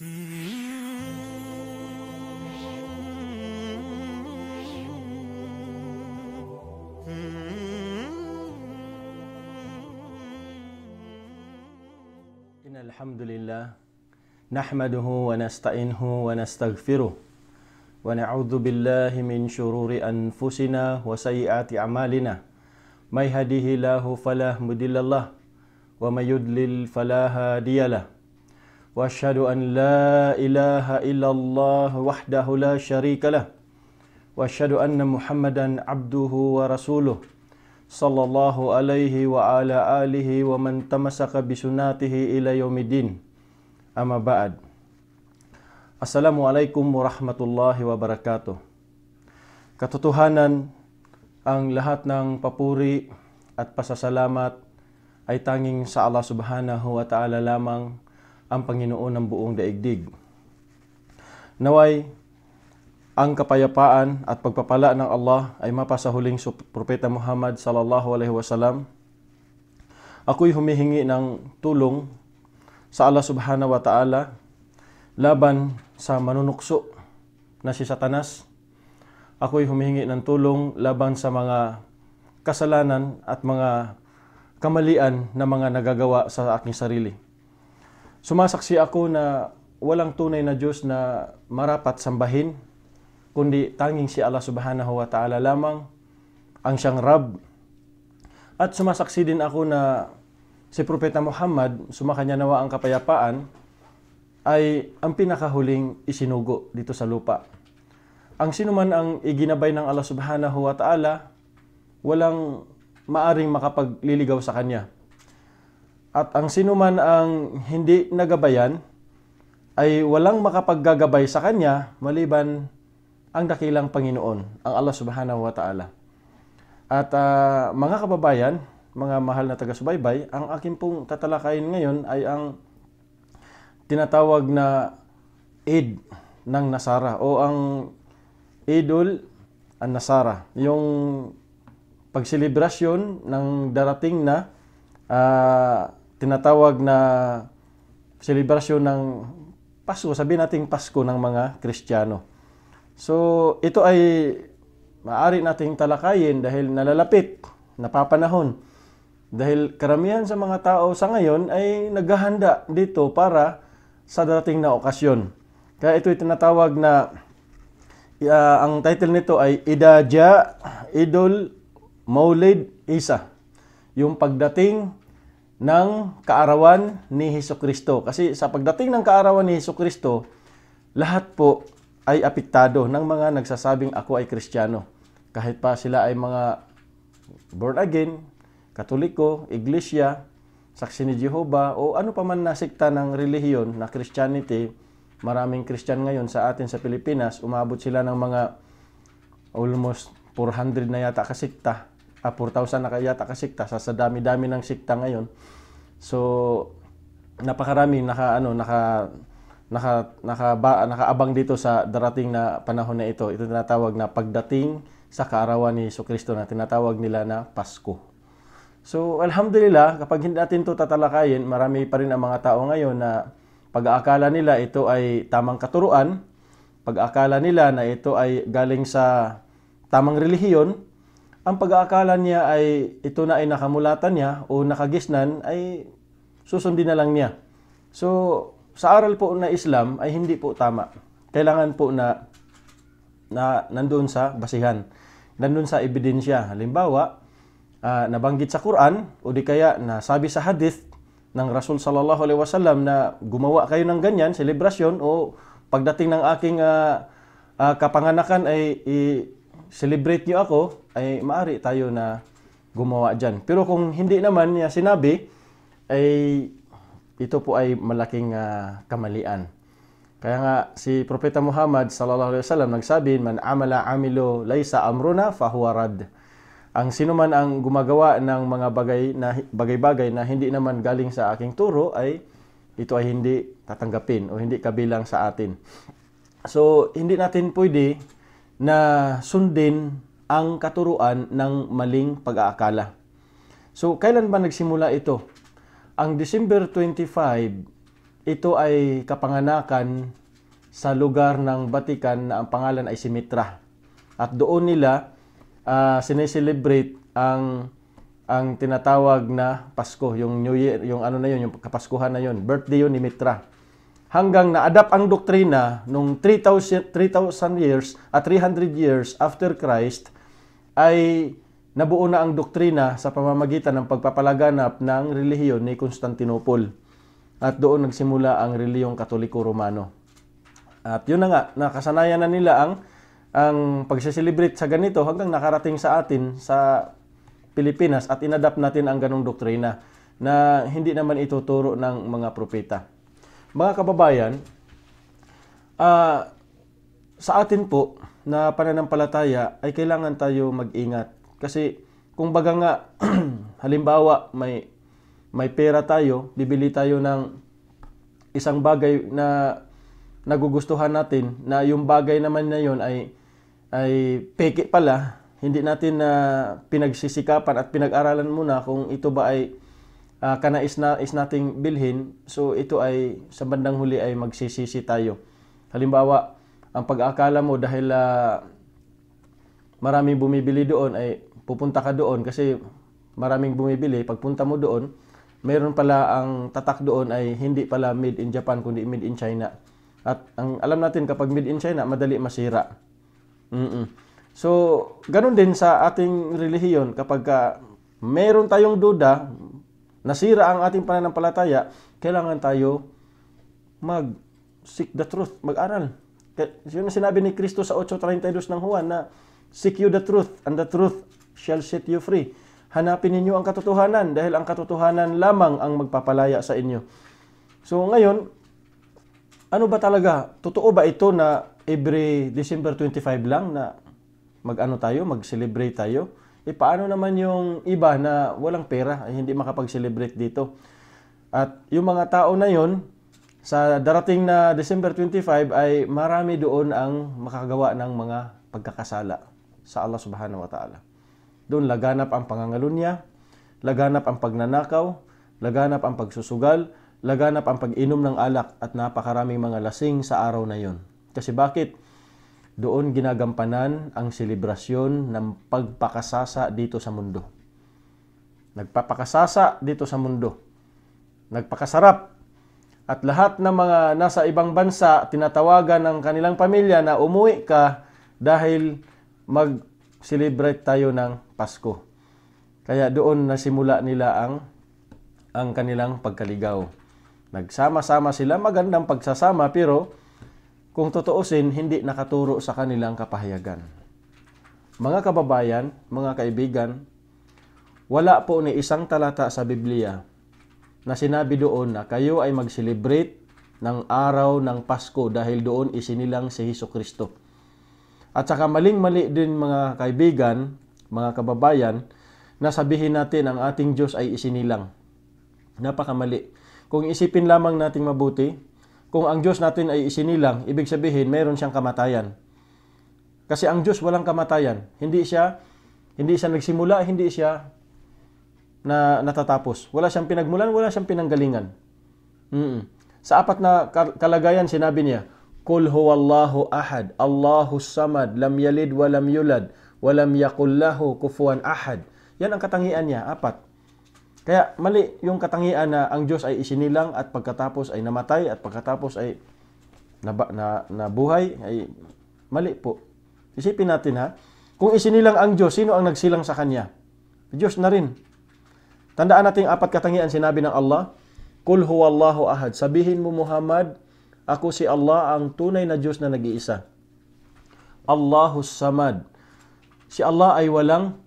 إن الحمد لله نحمده ونستعينه ونستغفره ونعوذ بالله من شرور أنفسنا وسيئات أعمالنا ما يهديه الله فلا مضل له ومن يضلل فلا هادي له واشهد ان لا اله الا الله وحده لا شريك له واشهد ان محمدا عبده ورسوله صلى الله عليه وعلى اله ومن تمسك بسنته الى يوم الدين اما بعد السلام عليكم ورحمه الله وبركاته katotohanan ang lahat ng papuri at pasasalamat ay tanging sa Allah subhanahu wa ta'ala lamang ang Panginoon ng buong daigdig. Naway, ang kapayapaan at pagpapala ng Allah ay mapasahuling sa Propeta Muhammad sallallahu alaihi wasallam. Ako'y humihingi ng tulong sa Allah subhanahu wa ta'ala laban sa manunukso na si Satanas. Ako'y humihingi ng tulong laban sa mga kasalanan at mga kamalian na mga nagagawa sa aking sarili. Sumasaksi ako na walang tunay na Diyos na marapat sambahin, kundi tanging si Allah subhanahu wa ta'ala lamang ang siyang Rab. At sumasaksi din ako na si Propeta Muhammad, sumakanya nawa ang kapayapaan, ay ang pinakahuling isinugo dito sa lupa. Ang sinuman ang iginabay ng Allah subhanahu wa ta'ala, walang maaring makapagliligaw sa kanya. At ang sinuman ang hindi nagabayan ay walang makapaggagabay sa kanya maliban ang dakilang Panginoon, ang Allah Subhanahu wa Ta'ala. At uh, mga kababayan, mga mahal na taga-subaybay, ang akin pong tatalakayin ngayon ay ang tinatawag na Eid ng Nasara o ang Idol ang Nasara. Yung pagselebrasyon ng darating na uh, tinatawag na selebrasyon ng Pasko, sabihin nating Pasko ng mga Kristiyano. So, ito ay maaari nating talakayin dahil nalalapit, napapanahon. Dahil karamihan sa mga tao sa ngayon ay naghahanda dito para sa darating na okasyon. Kaya ito ay tinatawag na uh, ang title nito ay Idaja Idol Maulid Isa. Yung pagdating ng kaarawan ni Heso Kristo. Kasi sa pagdating ng kaarawan ni Heso Kristo, lahat po ay apiktado ng mga nagsasabing ako ay Kristiyano. Kahit pa sila ay mga born again, katoliko, iglesia, saksi ni Jehovah, o ano pa man nasikta ng relihiyon na Christianity, maraming Christian ngayon sa atin sa Pilipinas, umabot sila ng mga almost 400 na yata kasikta ah, 4,000 na kayata kasikta sa, sa dami-dami ng sikta ngayon. So, napakarami naka ano naka naka naka ba, nakaabang dito sa darating na panahon na ito. Ito tinatawag na pagdating sa kaarawan ni Hesus Kristo na tinatawag nila na Pasko. So, alhamdulillah, kapag hindi natin to tatalakayin, marami pa rin ang mga tao ngayon na pag-aakala nila ito ay tamang katuruan, pag-aakala nila na ito ay galing sa tamang relihiyon, ang pag-aakala niya ay ito na ay nakamulatan niya o nakagisnan ay susundin na lang niya. So, sa aral po na Islam ay hindi po tama. Kailangan po na, na nandun sa basihan. Nandun sa ebidensya. Halimbawa, uh, nabanggit sa Quran o di kaya nasabi sa hadith ng Rasul sallallahu alaihi wasallam na gumawa kayo ng ganyan, selebrasyon o pagdating ng aking uh, uh, kapanganakan ay i- celebrate nyo ako, ay maari tayo na gumawa dyan. Pero kung hindi naman niya sinabi, ay ito po ay malaking uh, kamalian. Kaya nga si Propeta Muhammad sallallahu alaihi wasallam nagsabi, "Man amala amilo laysa amruna fahuwa rad." Ang sino man ang gumagawa ng mga bagay na bagay-bagay na hindi naman galing sa aking turo ay ito ay hindi tatanggapin o hindi kabilang sa atin. So, hindi natin pwede na sundin ang katuruan ng maling pag-aakala. So, kailan ba nagsimula ito? Ang December 25, ito ay kapanganakan sa lugar ng Vatican na ang pangalan ay Simitra. At doon nila uh, sineselebrate ang ang tinatawag na Pasko, yung New Year, yung ano na yun, yung Kapaskuhan na yun. Birthday yun ni Mitra hanggang na-adapt ang doktrina nung 3,000 years at 300 years after Christ ay nabuo na ang doktrina sa pamamagitan ng pagpapalaganap ng relihiyon ni Constantinople. At doon nagsimula ang reliyong Katoliko-Romano. At yun na nga, nakasanayan na nila ang ang pagsisilibrate sa ganito hanggang nakarating sa atin sa Pilipinas at inadapt natin ang ganong doktrina na hindi naman ituturo ng mga propeta. Mga kababayan, uh, sa atin po na pananampalataya ay kailangan tayo mag-ingat. Kasi kung baga nga, halimbawa may, may pera tayo, bibili tayo ng isang bagay na nagugustuhan natin na yung bagay naman na yon ay ay peke pala hindi natin na uh, pinagsisikapan at pinag-aralan muna kung ito ba ay uh, kana is, na, is nating bilhin, so ito ay sa bandang huli ay magsisisi tayo. Halimbawa, ang pag-aakala mo dahil uh, maraming bumibili doon ay pupunta ka doon kasi maraming bumibili, pagpunta mo doon, meron pala ang tatak doon ay hindi pala made in Japan kundi made in China. At ang alam natin kapag made in China, madali masira. Mm-mm. So, ganun din sa ating relihiyon kapag uh, ah, mayroon tayong duda, nasira ang ating pananampalataya, kailangan tayo mag seek the truth, mag-aral. Yun ang sinabi ni Kristo sa 8.32 ng Juan na seek you the truth and the truth shall set you free. Hanapin ninyo ang katotohanan dahil ang katotohanan lamang ang magpapalaya sa inyo. So ngayon, ano ba talaga? Totoo ba ito na every December 25 lang na mag-ano tayo, mag-celebrate tayo? eh paano naman yung iba na walang pera ay hindi makapag-celebrate dito. At yung mga tao na yon sa darating na December 25 ay marami doon ang makagawa ng mga pagkakasala sa Allah Subhanahu wa Ta'ala. Doon laganap ang pangangalunya, laganap ang pagnanakaw, laganap ang pagsusugal, laganap ang pag-inom ng alak at napakaraming mga lasing sa araw na yon. Kasi bakit? Doon ginagampanan ang selebrasyon ng pagpakasasa dito sa mundo. Nagpapakasasa dito sa mundo. Nagpakasarap. At lahat ng mga nasa ibang bansa, tinatawagan ng kanilang pamilya na umuwi ka dahil mag-celebrate tayo ng Pasko. Kaya doon nasimula nila ang ang kanilang pagkaligaw. Nagsama-sama sila, magandang pagsasama pero kung totoosin, hindi nakaturo sa kanilang kapahayagan. Mga kababayan, mga kaibigan, wala po ni isang talata sa Biblia na sinabi doon na kayo ay mag-celebrate ng araw ng Pasko dahil doon isinilang si Heso Kristo. At saka maling-mali din mga kaibigan, mga kababayan, na sabihin natin ang ating Diyos ay isinilang. Napakamali. Kung isipin lamang nating mabuti, kung ang Diyos natin ay isinilang, ibig sabihin mayroon siyang kamatayan. Kasi ang Diyos walang kamatayan. Hindi siya hindi siya nagsimula, hindi siya na natatapos. Wala siyang pinagmulan, wala siyang pinanggalingan. Mm-mm. Sa apat na kalagayan sinabi niya, Kul huwallahu ahad, Allahu samad, lam yalid wa lam yulad, wa lam yakul lahu kufuwan ahad. Yan ang katangian niya, apat. Kaya mali yung katangian na ang Diyos ay isinilang at pagkatapos ay namatay at pagkatapos ay naba, na, nabuhay ay mali po. Isipin natin ha, kung isinilang ang Diyos, sino ang nagsilang sa Kanya? Diyos na rin. Tandaan natin apat katangian sinabi ng Allah, Kul huwallahu ahad. Sabihin mo Muhammad, ako si Allah ang tunay na Diyos na nag-iisa. Allahus samad. Si Allah ay walang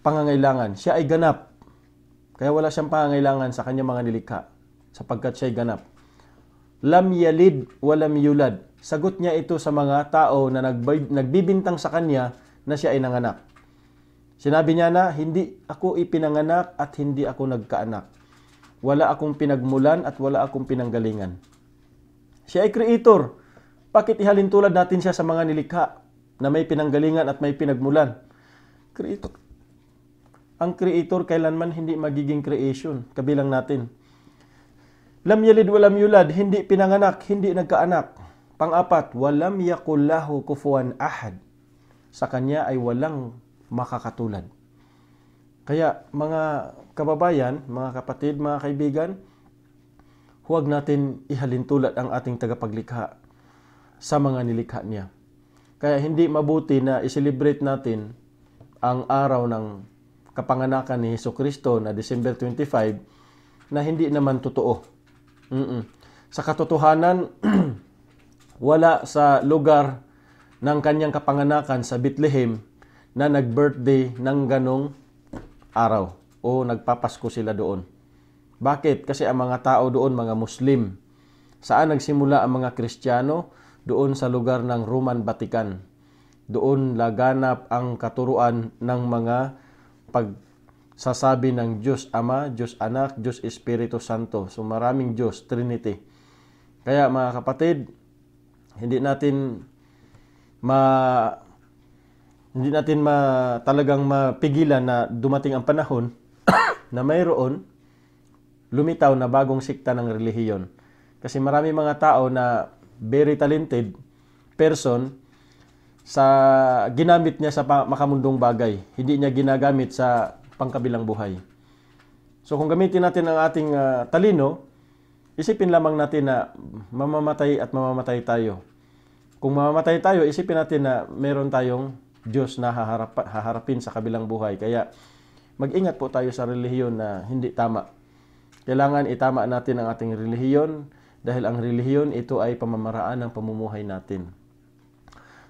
pangangailangan. Siya ay ganap. Kaya wala siyang pangangailangan sa kanyang mga nilikha sapagkat siya'y ganap. Lam yalid walam yulad. Sagot niya ito sa mga tao na nagbibintang sa kanya na siya ay nanganak. Sinabi niya na, hindi ako ipinanganak at hindi ako nagkaanak. Wala akong pinagmulan at wala akong pinanggalingan. Siya ay creator. Bakit ihalin tulad natin siya sa mga nilikha na may pinanggalingan at may pinagmulan? Creator, ang creator kailanman hindi magiging creation. Kabilang natin. Lam yalid walam yulad, hindi pinanganak, hindi nagkaanak. Pang-apat, walam yakullahu kufuan ahad. Sa kanya ay walang makakatulad. Kaya mga kababayan, mga kapatid, mga kaibigan, huwag natin ihalin ang ating tagapaglikha sa mga nilikha niya. Kaya hindi mabuti na isilibrate natin ang araw ng kapanganakan ni Heso Kristo na December 25 na hindi naman totoo. Mm-mm. Sa katotohanan, wala sa lugar ng kanyang kapanganakan sa Bethlehem na nag-birthday ng ganong araw o nagpapasko sila doon. Bakit? Kasi ang mga tao doon, mga Muslim. Saan nagsimula ang mga Kristiyano? Doon sa lugar ng Roman Vatican. Doon laganap ang katuruan ng mga pagsasabi ng Diyos Ama, Diyos Anak, Diyos Espiritu Santo. So maraming Diyos, Trinity. Kaya mga kapatid, hindi natin ma hindi natin ma talagang mapigilan na dumating ang panahon na mayroon lumitaw na bagong sikta ng relihiyon. Kasi marami mga tao na very talented person sa ginamit niya sa makamundong bagay. Hindi niya ginagamit sa pangkabilang buhay. So kung gamitin natin ang ating uh, talino, isipin lamang natin na mamamatay at mamamatay tayo. Kung mamamatay tayo, isipin natin na meron tayong Diyos na haharap, haharapin sa kabilang buhay. Kaya mag-ingat po tayo sa relihiyon na hindi tama. Kailangan itama natin ang ating relihiyon dahil ang relihiyon ito ay pamamaraan ng pamumuhay natin.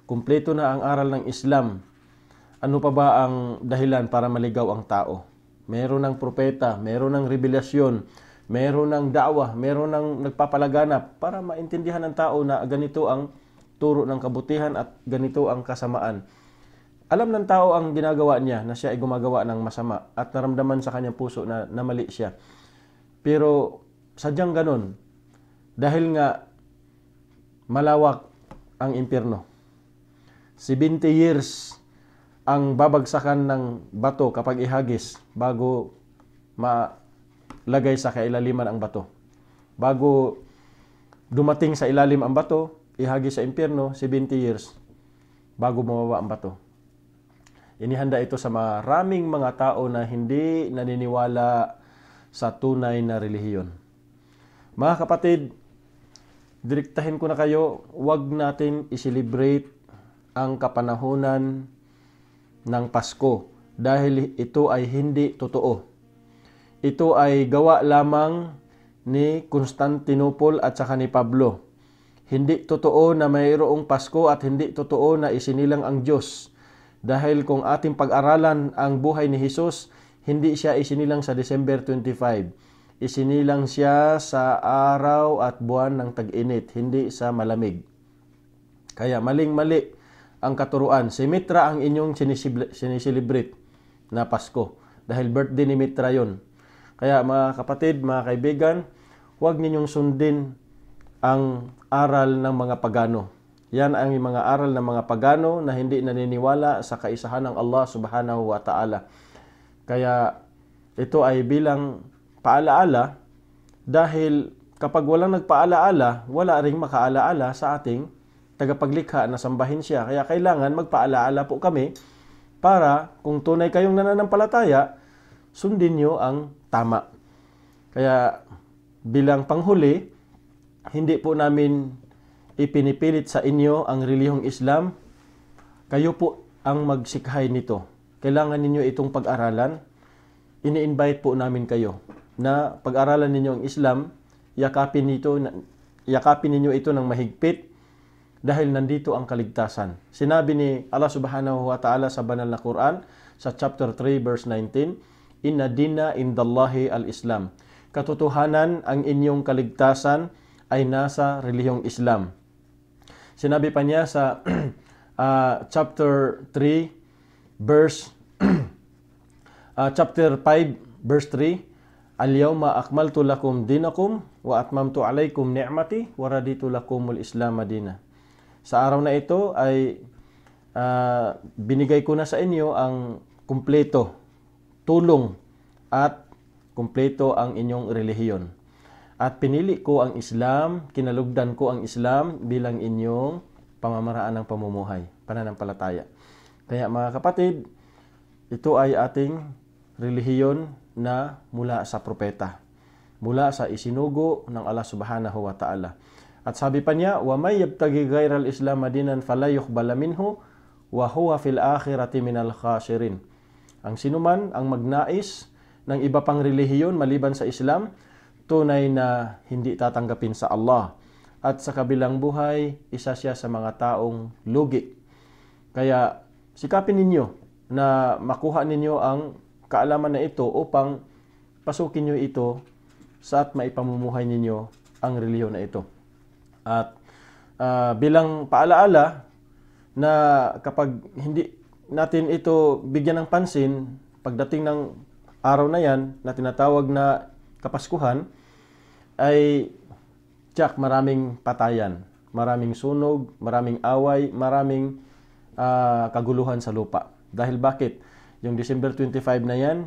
Kumpleto na ang aral ng Islam. Ano pa ba ang dahilan para maligaw ang tao? Meron ng propeta, meron ng revelasyon, meron ng dawa, meron ng nagpapalaganap para maintindihan ng tao na ganito ang turo ng kabutihan at ganito ang kasamaan. Alam ng tao ang ginagawa niya na siya ay gumagawa ng masama at naramdaman sa kanyang puso na namali siya. Pero sadyang ganun dahil nga malawak ang impyerno. 70 years ang babagsakan ng bato kapag ihagis bago malagay sa kailaliman ang bato. Bago dumating sa ilalim ang bato, ihagis sa impyerno 70 years bago mawaba ang bato. Inihanda ito sa maraming mga tao na hindi naniniwala sa tunay na relihiyon. Mga kapatid, direktahin ko na kayo, wag natin i-celebrate ang kapanahunan ng Pasko dahil ito ay hindi totoo. Ito ay gawa lamang ni Constantinople at saka ni Pablo. Hindi totoo na mayroong Pasko at hindi totoo na isinilang ang Diyos. Dahil kung ating pag-aralan ang buhay ni Jesus, hindi siya isinilang sa December 25. Isinilang siya sa araw at buwan ng tag-init, hindi sa malamig. Kaya maling-mali ang katuruan. Si Mitra ang inyong sinisilibrate na Pasko. Dahil birthday ni Mitra yon. Kaya mga kapatid, mga kaibigan, huwag ninyong sundin ang aral ng mga pagano. Yan ang mga aral ng mga pagano na hindi naniniwala sa kaisahan ng Allah subhanahu wa ta'ala. Kaya ito ay bilang paalaala dahil kapag walang nagpaalaala, wala ring makaalaala sa ating tagapaglikha na sambahin siya. Kaya kailangan magpaalaala po kami para kung tunay kayong nananampalataya, sundin nyo ang tama. Kaya bilang panghuli, hindi po namin ipinipilit sa inyo ang relihong Islam. Kayo po ang magsikhay nito. Kailangan ninyo itong pag-aralan. Ini-invite po namin kayo na pag-aralan ninyo ang Islam, yakapin, nito, yakapin ninyo ito ng mahigpit dahil nandito ang kaligtasan. Sinabi ni Allah Subhanahu wa Ta'ala sa banal na Quran sa chapter 3 verse 19, Inna dina indallahi al-Islam. Katotohanan ang inyong kaligtasan ay nasa relihiyong Islam. Sinabi pa niya sa uh, chapter 3 verse uh, chapter 5 verse 3 Al-yawma akmaltu lakum dinakum wa atmamtu alaykum ni'mati wa raditu lakumul Islam madina. Sa araw na ito ay uh, binigay ko na sa inyo ang kumpleto tulong at kumpleto ang inyong relihiyon. At pinili ko ang Islam, kinalugdan ko ang Islam bilang inyong pamamaraan ng pamumuhay, pananampalataya. Kaya mga kapatid, ito ay ating relihiyon na mula sa propeta, mula sa isinugo ng Allah Subhanahu wa Ta'ala. At sabi pa niya, "Wa may yabtagi ghayra al-islam madinan fala yuqbala minhu wa huwa fil akhirati minal khashirin. Ang sinuman ang magnais ng iba pang relihiyon maliban sa Islam, tunay na hindi tatanggapin sa Allah. At sa kabilang buhay, isa siya sa mga taong lugi. Kaya sikapin ninyo na makuha ninyo ang kaalaman na ito upang pasukin nyo ito sa at maipamumuhay ninyo ang reliyon na ito. At uh, bilang paalaala na kapag hindi natin ito bigyan ng pansin, pagdating ng araw na yan na tinatawag na Kapaskuhan, ay Jack, maraming patayan, maraming sunog, maraming away, maraming uh, kaguluhan sa lupa. Dahil bakit? Yung December 25 na yan,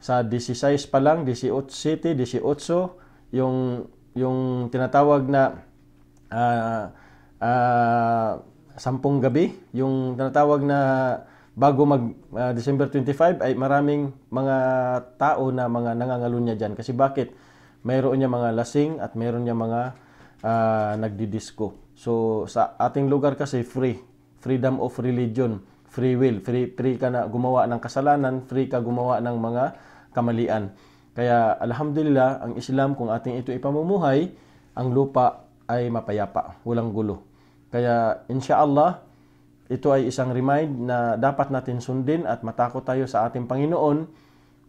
sa 16 pa lang, 18 city, 18, yung, yung tinatawag na uh, uh, sampung gabi, yung tinatawag na bago mag uh, December 25 ay maraming mga tao na mga nangangalunya diyan kasi bakit mayroon niya mga lasing at mayroon niya mga uh, nagdidisco. So sa ating lugar kasi free, freedom of religion, free will, free free ka na gumawa ng kasalanan, free ka gumawa ng mga kamalian. Kaya alhamdulillah ang Islam kung ating ito ipamumuhay, ang lupa ay mapayapa, walang gulo. Kaya insyaallah ito ay isang remind na dapat natin sundin at matakot tayo sa ating Panginoon.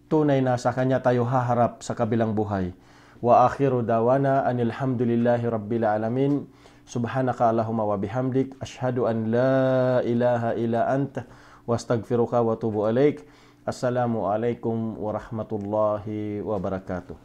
Tunay na sa Kanya tayo haharap sa kabilang buhay. Wa akhiru dawana anilhamdulillahi rabbil alamin. Subhanaka Allahumma wa bihamdik. Ashhadu an la ilaha illa anta. Wastaghfiruka wa tubu alaik. Assalamu alaikum wa rahmatullahi wa barakatuh.